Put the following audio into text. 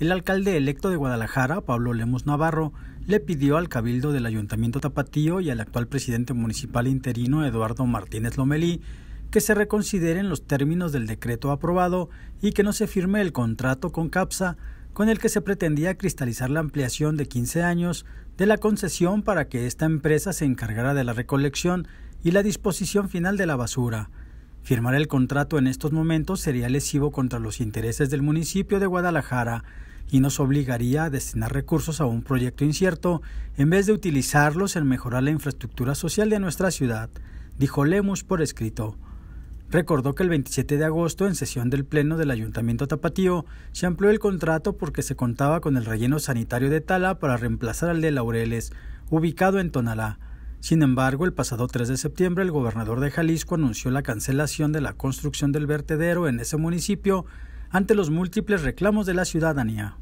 el alcalde electo de Guadalajara, Pablo Lemos Navarro, le pidió al cabildo del Ayuntamiento Tapatío y al actual presidente municipal interino, Eduardo Martínez Lomelí, que se reconsideren los términos del decreto aprobado y que no se firme el contrato con CAPSA, con el que se pretendía cristalizar la ampliación de 15 años de la concesión para que esta empresa se encargara de la recolección y la disposición final de la basura Firmar el contrato en estos momentos sería lesivo contra los intereses del municipio de Guadalajara y nos obligaría a destinar recursos a un proyecto incierto en vez de utilizarlos en mejorar la infraestructura social de nuestra ciudad, dijo Lemus por escrito. Recordó que el 27 de agosto, en sesión del Pleno del Ayuntamiento Tapatío, se amplió el contrato porque se contaba con el relleno sanitario de Tala para reemplazar al de Laureles, ubicado en Tonalá. Sin embargo, el pasado 3 de septiembre el gobernador de Jalisco anunció la cancelación de la construcción del vertedero en ese municipio ante los múltiples reclamos de la ciudadanía.